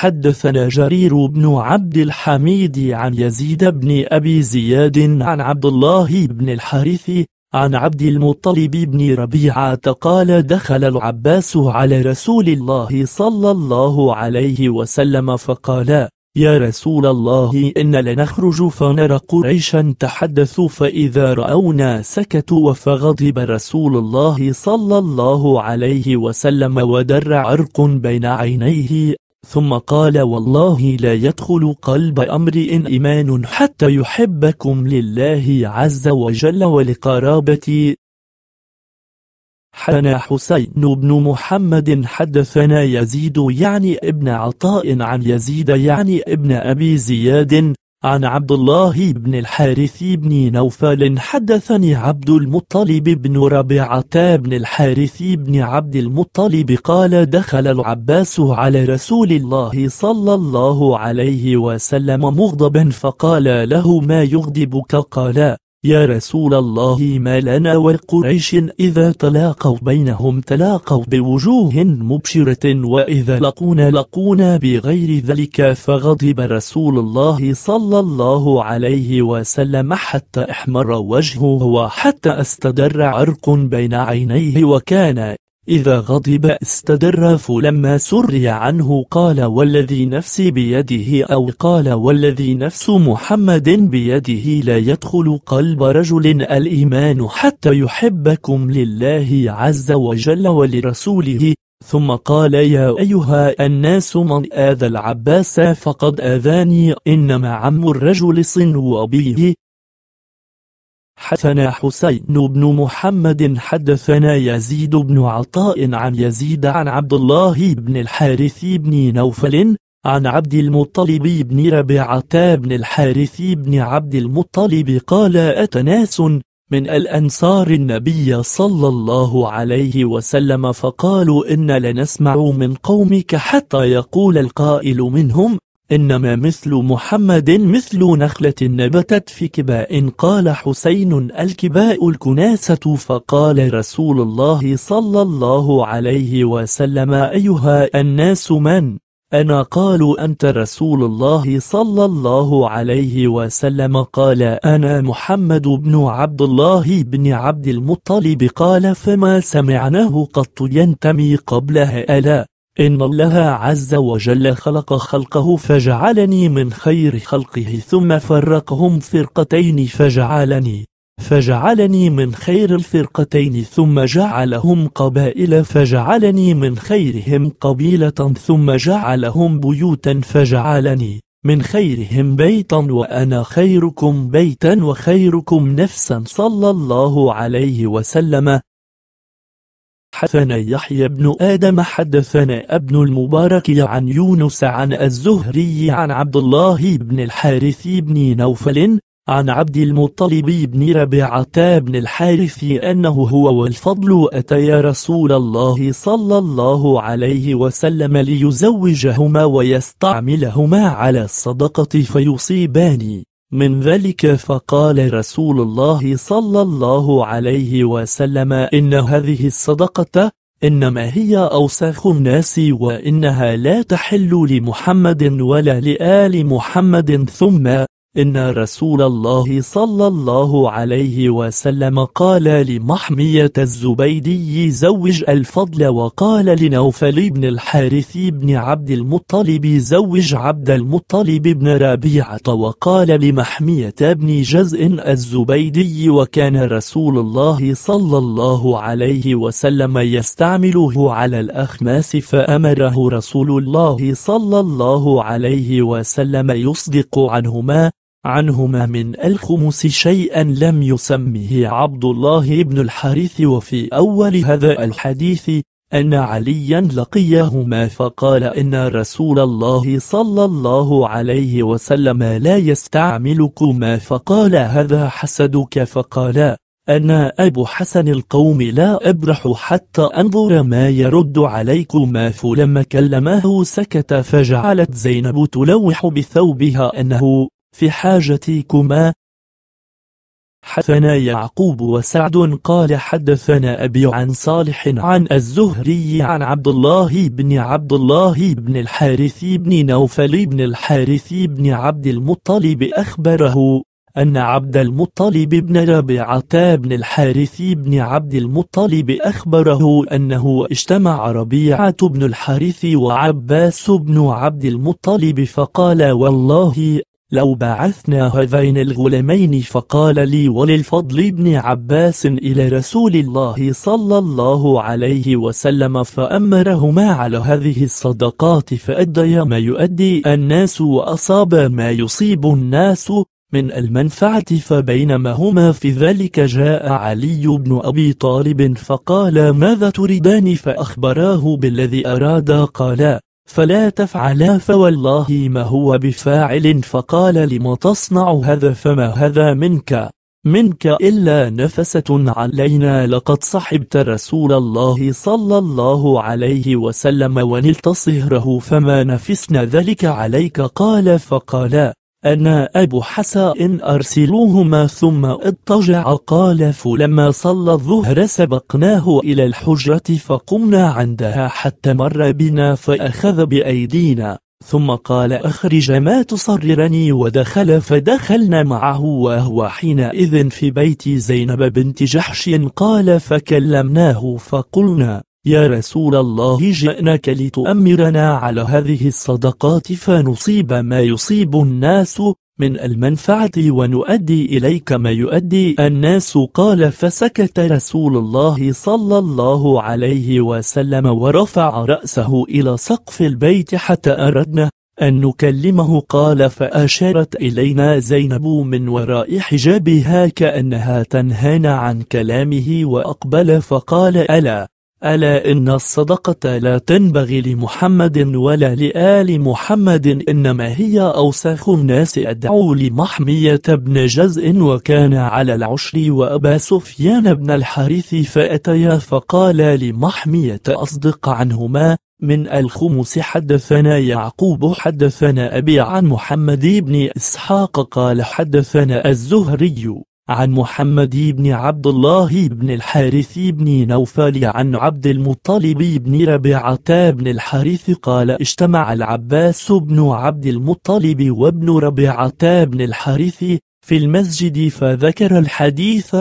حدثنا جرير بن عبد الحميد عن يزيد بن أبي زياد عن عبد الله بن الحارث عن عبد المطلب بن ربيعة قال دخل العباس على رسول الله صلى الله عليه وسلم فقال يا رسول الله إن لنخرج فنرى قريشا تحدثوا فإذا رأونا سكتوا فغضب رسول الله صلى الله عليه وسلم ودر عرق بين عينيه ثم قال والله لا يدخل قلب أمرئ إيمان حتى يحبكم لله عز وجل ولقرابتي حنا حسين بن محمد حدثنا يزيد يعني ابن عطاء عن يزيد يعني ابن أبي زياد عن عبد الله بن الحارث بن نوفل حدثني عبد المطلب بن ربيعة بن الحارث بن عبد المطلب قال دخل العباس على رسول الله صلى الله عليه وسلم مغضبا فقال له ما يغضبك قال يا رسول الله ما لنا وقريش إذا تلاقوا بينهم تلاقوا بوجوه مبشرة وإذا لقونا لقونا بغير ذلك فغضب رسول الله صلى الله عليه وسلم حتى احمر وجهه وحتى استدر عرق بين عينيه وكان إذا غضب استدر فلما سري عنه قال والذي نفسي بيده أو قال والذي نفس محمد بيده لا يدخل قلب رجل الإيمان حتى يحبكم لله عز وجل ولرسوله ثم قال يا أيها الناس من آذى العباس فقد آذاني إنما عم الرجل صن وأبيه حدثنا حسين بن محمد حدثنا يزيد بن عطاء عن يزيد عن عبد الله بن الحارث بن نوفل عن عبد المطلب بن ربيعة بن الحارث بن عبد المطلب قال أتناس من الأنصار النبي صلى الله عليه وسلم فقالوا إن لنسمع من قومك حتى يقول القائل منهم إنما مثل محمد مثل نخلة نبتت في كباء قال حسين الكباء الكناسة فقال رسول الله صلى الله عليه وسلم أيها الناس من؟ أنا قالوا أنت رسول الله صلى الله عليه وسلم قال أنا محمد بن عبد الله بن عبد المطلب قال فما سمعناه قط ينتمي قبلها ألا إن الله عز وجل خلق خلقه فجعلني من خير خلقه ثم فرقهم فرقتين فجعلني فجعلني من خير الفرقتين ثم جعلهم قبائل فجعلني من خيرهم قبيلة ثم جعلهم بيوتا فجعلني من خيرهم بيتا وأنا خيركم بيتا وخيركم نفسا صلى الله عليه وسلم حدثنا يحيى بن آدم حدثنا ابن المبارك عن يونس عن الزهري عن عبد الله بن الحارث بن نوفل عن عبد المطلب بن ربيعة بن الحارث أنه هو والفضل أتيا رسول الله صلى الله عليه وسلم ليزوجهما ويستعملهما على الصدقة فيصيبان من ذلك فقال رسول الله صلى الله عليه وسلم إن هذه الصدقة إنما هي أوساخ الناس وإنها لا تحل لمحمد ولا لآل محمد ثم إن رسول الله صلى الله عليه وسلم قال لمحمية الزبيدي زوج الفضل وقال لنوفل بن الحارث بن عبد المطلب زوج عبد المطلب بن ربيعة وقال لمحمية بن جزء الزبيدي وكان رسول الله صلى الله عليه وسلم يستعمله على الأخماس فأمره رسول الله صلى الله عليه وسلم يصدق عنهما عنهما من الخمس شيئا لم يسمه عبد الله بن الحارث وفي أول هذا الحديث أن عليا لقيهما فقال إن رسول الله صلى الله عليه وسلم لا يستعملكما فقال هذا حسدك فقال أنا أبو حسن القوم لا أبرح حتى أنظر ما يرد عليكما فلما كلمه سكت فجعلت زينب تلوح بثوبها أنه في حاجتكما حدثنا يعقوب وسعد قال حدثنا أبي عن صالح عن الزهري عن عبد الله بن عبد الله بن الحارث بن نوفل بن الحارث بن عبد المطلب أخبره أن عبد المطلب بن ربيعة بن الحارث بن عبد المطلب أخبره أنه اجتمع ربيعة بن الحارث وعباس بن عبد المطلب فقال والله لو بعثنا هذين الغلامين فقال لي وللفضل بن عباس إلى رسول الله صلى الله عليه وسلم فأمرهما على هذه الصدقات فأدي ما يؤدي الناس وأصاب ما يصيب الناس من المنفعة فبينما هما في ذلك جاء علي بن أبي طالب فقال ماذا تريدان فأخبراه بالذي أراد قالا فلا تفعلا فوالله ما هو بفاعل فقال لم تصنع هذا فما هذا منك منك إلا نفسة علينا لقد صحبت رسول الله صلى الله عليه وسلم ونلت صهره فما نفسنا ذلك عليك قال فقالا أنا أبو حساء إن أرسلوهما ثم اضطجع قال فلما صلى الظهر سبقناه إلى الحجرة فقمنا عندها حتى مر بنا فأخذ بأيدينا ثم قال أخرج ما تصررني ودخل فدخلنا معه وهو حينئذ في بيت زينب بنت جحش قال فكلمناه فقلنا يا رسول الله جئناك لتؤمرنا على هذه الصدقات فنصيب ما يصيب الناس من المنفعة ونؤدي إليك ما يؤدي الناس قال فسكت رسول الله صلى الله عليه وسلم ورفع رأسه إلى سقف البيت حتى أردنا أن نكلمه قال فأشارت إلينا زينب من وراء حجابها كأنها تنهانا عن كلامه وأقبل فقال ألا ألا إن الصدقة لا تنبغي لمحمد ولا لآل محمد إنما هي أوساخ الناس أدعوا لمحمية بن جزء وكان على العشر وأبا سفيان بن الحارث فأتيا فقال لمحمية أصدق عنهما من الخمس حدثنا يعقوب حدثنا أبي عن محمد بن إسحاق قال حدثنا الزهري عن محمد بن عبد الله بن الحارث بن نوفل عن عبد المطلب بن ربيعة بن الحارث قال اجتمع العباس بن عبد المطلب وابن ربيعة بن الحارث في المسجد فذكر الحديث